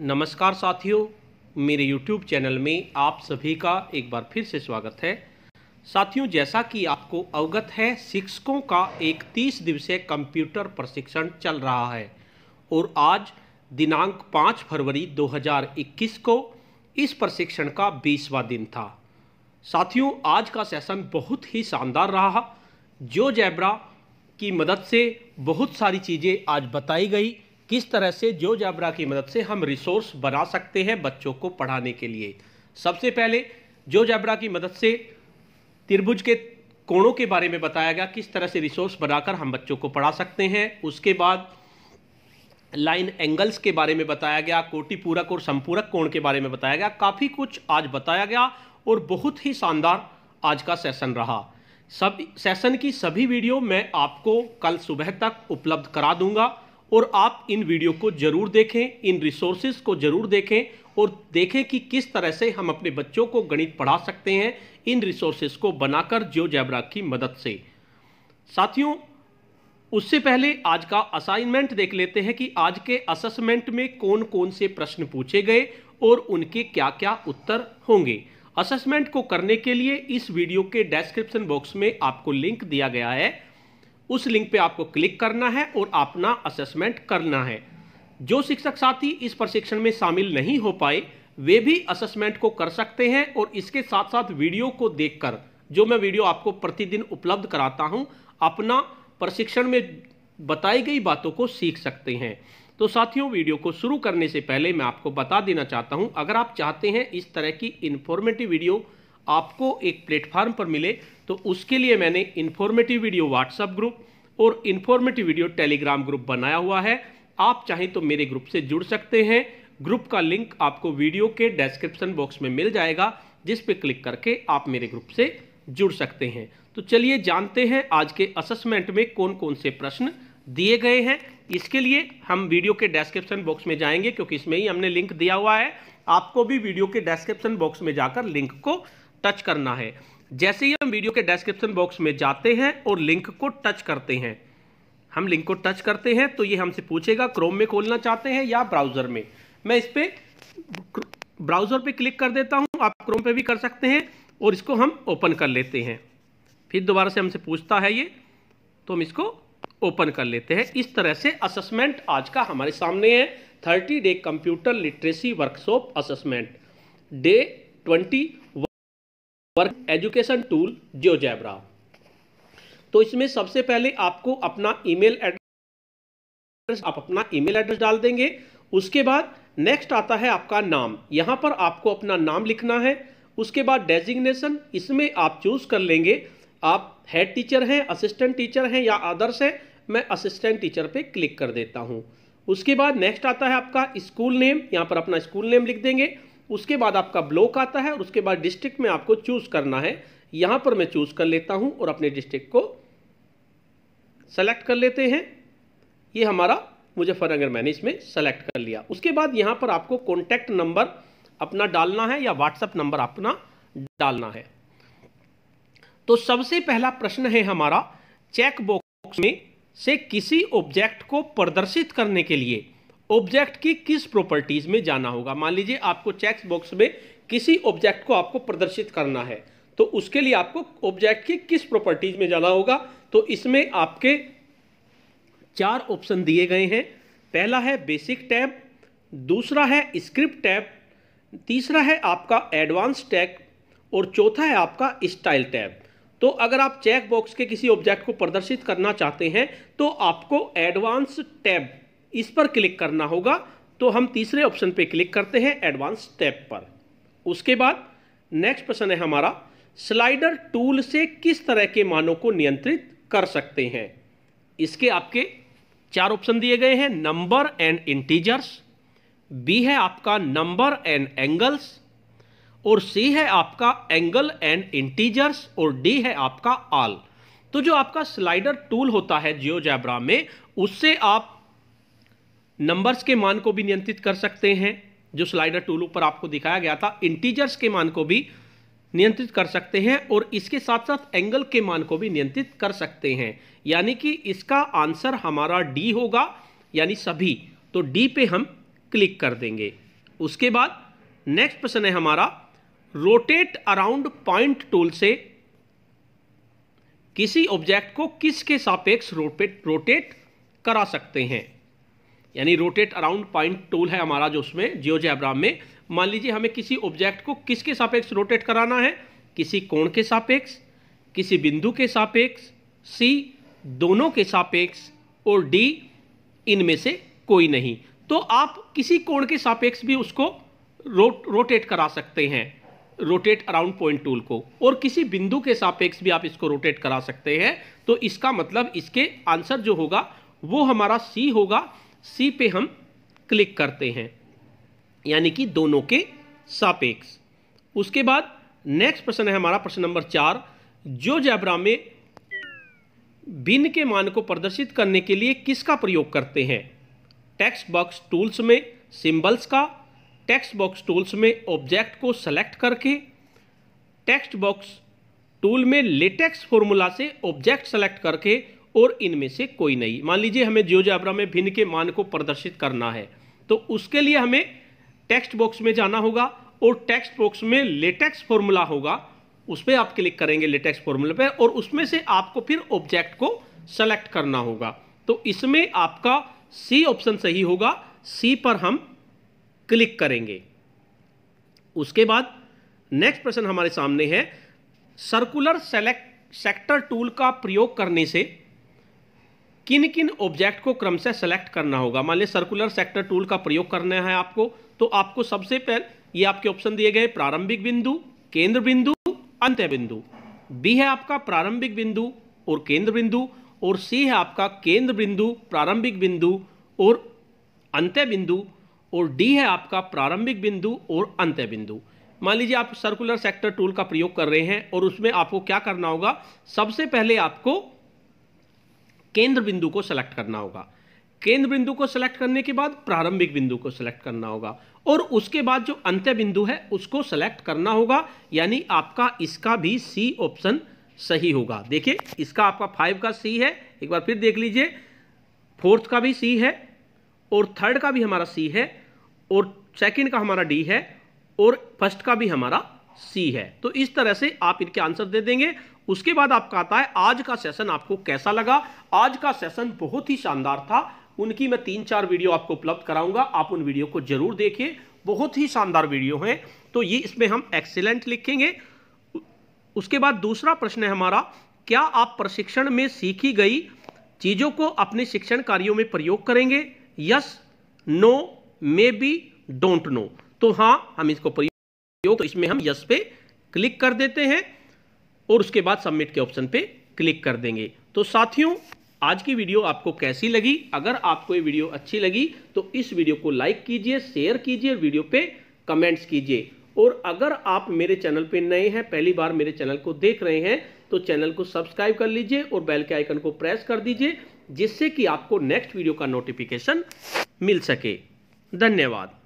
नमस्कार साथियों मेरे YouTube चैनल में आप सभी का एक बार फिर से स्वागत है साथियों जैसा कि आपको अवगत है शिक्षकों का एक 30 दिवसीय कंप्यूटर प्रशिक्षण चल रहा है और आज दिनांक 5 फरवरी 2021 को इस प्रशिक्षण का बीसवा दिन था साथियों आज का सेशन बहुत ही शानदार रहा जो जैबरा की मदद से बहुत सारी चीज़ें आज बताई गई किस तरह से जो जाबरा की मदद से हम रिसोर्स बना सकते हैं बच्चों को पढ़ाने के लिए सबसे पहले जो जाबरा की मदद से त्रिभुज के कोणों के बारे में बताया गया किस तरह से रिसोर्स बनाकर हम बच्चों को पढ़ा सकते हैं उसके बाद लाइन एंगल्स के बारे में बताया गया कोटि पूरक और संपूरक कोण के बारे में बताया गया काफ़ी कुछ आज बताया गया और बहुत ही शानदार आज का सेशन रहा सब सेशन की सभी वीडियो मैं आपको कल सुबह तक उपलब्ध करा दूंगा और आप इन वीडियो को ज़रूर देखें इन रिसोर्सेज को ज़रूर देखें और देखें कि किस तरह से हम अपने बच्चों को गणित पढ़ा सकते हैं इन रिसोर्सेज को बनाकर जियो जैबरा की मदद से साथियों उससे पहले आज का असाइनमेंट देख लेते हैं कि आज के असेसमेंट में कौन कौन से प्रश्न पूछे गए और उनके क्या क्या उत्तर होंगे असेसमेंट को करने के लिए इस वीडियो के डेस्क्रिप्शन बॉक्स में आपको लिंक दिया गया है उस लिंक पे आपको क्लिक करना है और अपना असेसमेंट करना है जो शिक्षक साथी इस प्रशिक्षण में शामिल नहीं हो पाए वे भी असेसमेंट को कर सकते हैं और इसके साथ साथ वीडियो को देखकर जो मैं वीडियो आपको प्रतिदिन उपलब्ध कराता हूं अपना प्रशिक्षण में बताई गई बातों को सीख सकते हैं तो साथियों वीडियो को शुरू करने से पहले मैं आपको बता देना चाहता हूं अगर आप चाहते हैं इस तरह की इन्फॉर्मेटिव वीडियो आपको एक प्लेटफार्म पर मिले तो उसके लिए मैंने इन्फॉर्मेटिव वीडियो व्हाट्सअप ग्रुप और इन्फॉर्मेटिव वीडियो टेलीग्राम ग्रुप बनाया हुआ है आप चाहें तो मेरे ग्रुप से जुड़ सकते हैं ग्रुप का लिंक आपको वीडियो के डिस्क्रिप्शन बॉक्स में मिल जाएगा जिस पर क्लिक करके आप मेरे ग्रुप से जुड़ सकते हैं तो चलिए जानते हैं आज के असेसमेंट में कौन कौन से प्रश्न दिए गए हैं इसके लिए हम वीडियो के डिस्क्रिप्शन बॉक्स में जाएंगे क्योंकि इसमें ही हमने लिंक दिया हुआ है आपको भी वीडियो के डिस्क्रिप्शन बॉक्स में जाकर लिंक को टच करना है जैसे ही हम वीडियो के डिस्क्रिप्शन बॉक्स में जाते हैं और लिंक को टच करते हैं हम लिंक को टच करते हैं तो ये हमसे पूछेगा क्रोम में खोलना चाहते हैं या ब्राउज़र में मैं इस पर ब्राउज़र पे क्लिक कर देता हूँ आप क्रोम पे भी कर सकते हैं और इसको हम ओपन कर लेते हैं फिर दोबारा से हमसे पूछता है ये तो हम इसको ओपन कर लेते हैं इस तरह से असेसमेंट आज का हमारे सामने है thirty day computer literacy workshop assessment day twenty work education tool GeoGebra तो इसमें सबसे पहले आपको अपना ईमेल एड्रेस आप अपना ईमेल एड्रेस डाल देंगे उसके बाद नेक्स्ट आता है आपका नाम यहाँ पर आपको अपना नाम लिखना है उसके बाद डेजिग्नेशन इसमें आप चूज़ कर लेंगे आप हेड टीचर हैं असिस्टेंट टीचर हैं या अदर्स हैं मैं असिस्टेंट टीचर पे क्लिक कर देता हूँ उसके बाद नेक्स्ट आता है आपका स्कूल नेम यहाँ पर अपना स्कूल नेम लिख देंगे उसके बाद आपका ब्लॉक आता है और उसके बाद डिस्ट्रिक्ट में आपको चूज़ करना है यहां पर मैं चूज़ कर लेता हूं और अपने डिस्ट्रिक्ट को सेलेक्ट कर लेते हैं ये हमारा मुजफ्फरनगर मैंने इसमें सेलेक्ट कर लिया उसके बाद यहां पर आपको कॉन्टैक्ट नंबर अपना डालना है या व्हाट्सएप नंबर अपना डालना है तो सबसे पहला प्रश्न है हमारा चेक बॉक्स में से किसी ऑब्जेक्ट को प्रदर्शित करने के लिए ऑब्जेक्ट की किस प्रॉपर्टीज़ में जाना होगा मान लीजिए आपको चेक बॉक्स में किसी ऑब्जेक्ट को आपको प्रदर्शित करना है तो उसके लिए आपको ऑब्जेक्ट की किस प्रॉपर्टीज़ में जाना होगा तो इसमें आपके चार ऑप्शन दिए गए हैं पहला है बेसिक टैब दूसरा है स्क्रिप्ट टैब तीसरा है आपका एडवांस टैग और चौथा है आपका स्टाइल टैब तो अगर आप चेक बॉक्स के किसी ऑब्जेक्ट को प्रदर्शित करना चाहते हैं तो आपको एडवांस टैब इस पर क्लिक करना होगा तो हम तीसरे ऑप्शन पे क्लिक करते हैं एडवांस टैब पर उसके बाद नेक्स्ट प्रश्न है हमारा स्लाइडर टूल से किस तरह के मानों को नियंत्रित कर सकते हैं इसके आपके चार ऑप्शन दिए गए हैं नंबर एंड इंटीजर्स बी है आपका नंबर एंड एंगल्स और सी है आपका एंगल एंड इंटीजर्स और डी है आपका आल तो जो आपका स्लाइडर टूल होता है जियो जैब्रा में उससे आप नंबर्स के मान को भी नियंत्रित कर सकते हैं जो स्लाइडर टूल पर आपको दिखाया गया था इंटीजर्स के मान को भी नियंत्रित कर सकते हैं और इसके साथ साथ एंगल के मान को भी नियंत्रित कर सकते हैं यानी कि इसका आंसर हमारा डी होगा यानी सभी तो डी पे हम क्लिक कर देंगे उसके बाद नेक्स्ट प्रश्न है हमारा रोटेट अराउंड पॉइंट टूल से किसी ऑब्जेक्ट को किसके सापेक्ष रोटेट करा सकते हैं यानी रोटेट अराउंड पॉइंट टूल है हमारा जो उसमें जियो जैब्राम में मान लीजिए हमें किसी ऑब्जेक्ट को किसके सापेक्ष रोटेट कराना है किसी कोण के सापेक्ष किसी बिंदु के सापेक्ष सी दोनों के सापेक्ष और डी इनमें से कोई नहीं तो आप किसी कोण के सापेक्ष भी उसको रो, रोटेट करा सकते हैं रोटेट अराउंड पॉइंट टूल को और किसी बिंदु के सापेक्ष भी आप इसको रोटेट करा सकते हैं तो इसका मतलब इसके आंसर जो होगा वो हमारा सी होगा सी पे हम क्लिक करते हैं यानी कि दोनों के सापेक्ष उसके बाद नेक्स्ट प्रश्न है हमारा प्रश्न नंबर चार जो जैबरा में भिन्न के मान को प्रदर्शित करने के लिए किसका प्रयोग करते हैं टेक्स्ट बॉक्स टूल्स में सिंबल्स का टेक्स्ट बॉक्स टूल्स में ऑब्जेक्ट को सेलेक्ट करके टेक्स्ट बॉक्स टूल में लेटेक्स फॉर्मूला से ऑब्जेक्ट सेलेक्ट करके और इनमें से कोई नहीं मान लीजिए हमें जाबरा में भिन्न के मान को प्रदर्शित करना है तो उसके लिए हमें टेक्स्ट बॉक्स में जाना होगा और टेक्स्ट बॉक्स में लेटेक्स फॉर्मूला होगा उस पर आप क्लिक करेंगे लेटेक्स फॉर्मूला पर और उसमें से आपको फिर ऑब्जेक्ट को सेलेक्ट करना होगा तो इसमें आपका सी ऑप्शन सही होगा सी पर हम क्लिक करेंगे उसके बाद नेक्स्ट प्रश्न हमारे सामने है सर्कुलर सेलेक्ट सेक्टर टूल का प्रयोग करने से किन किन ऑब्जेक्ट को क्रम से सेलेक्ट करना होगा मान लीजिए सर्कुलर सेक्टर टूल का प्रयोग करना है आपको तो आपको सबसे पहले ये आपके ऑप्शन दिए गए प्रारंभिक बिंदु केंद्र बिंदु अंत्य बिंदु बी है आपका प्रारंभिक बिंदु और केंद्र बिंदु और सी है आपका केंद्र बिंदु प्रारंभिक बिंदु और अंत्य बिंदु और डी है आपका प्रारंभिक बिंदु और अंत्य बिंदु मान लीजिए आप सर्कुलर सेक्टर टूल का प्रयोग कर रहे हैं और उसमें आपको क्या करना होगा सबसे पहले आपको केंद्र बिंदु को सेलेक्ट करना होगा केंद्र बिंदु को सिलेक्ट करने के बाद प्रारंभिक बिंदु को सिलेक्ट करना होगा और उसके बाद जो अंत्य बिंदु है उसको सेलेक्ट करना होगा यानी आपका इसका भी सी ऑप्शन सही होगा देखिए इसका आपका फाइव का सी है एक बार फिर देख लीजिए फोर्थ का भी सी है और थर्ड का भी हमारा सी है और सेकंड का हमारा डी है और फर्स्ट का भी हमारा सी है तो इस तरह से आप इनके आंसर दे देंगे उसके बाद आपका आता है आज का सेशन आपको कैसा लगा आज का सेशन बहुत ही शानदार था उनकी मैं तीन चार वीडियो आपको उपलब्ध कराऊंगा आप उन वीडियो को जरूर देखिए बहुत ही शानदार वीडियो है तो ये इसमें हम एक्सीलेंट लिखेंगे उसके बाद दूसरा प्रश्न है हमारा क्या आप प्रशिक्षण में सीखी गई चीज़ों को अपने शिक्षण कार्यों में प्रयोग करेंगे yes no maybe don't know तो हाँ हम इसको प्रयोग तो इसमें हम यस पे क्लिक कर देते हैं और उसके बाद सबमिट के ऑप्शन पे क्लिक कर देंगे तो साथियों आज की वीडियो आपको कैसी लगी अगर आपको ये वीडियो अच्छी लगी तो इस वीडियो को लाइक कीजिए शेयर कीजिए वीडियो पे कमेंट्स कीजिए और अगर आप मेरे चैनल पे नए हैं पहली बार मेरे चैनल को देख रहे हैं तो चैनल को सब्सक्राइब कर लीजिए और बेल के आइकन को प्रेस कर दीजिए जिससे कि आपको नेक्स्ट वीडियो का नोटिफिकेशन मिल सके धन्यवाद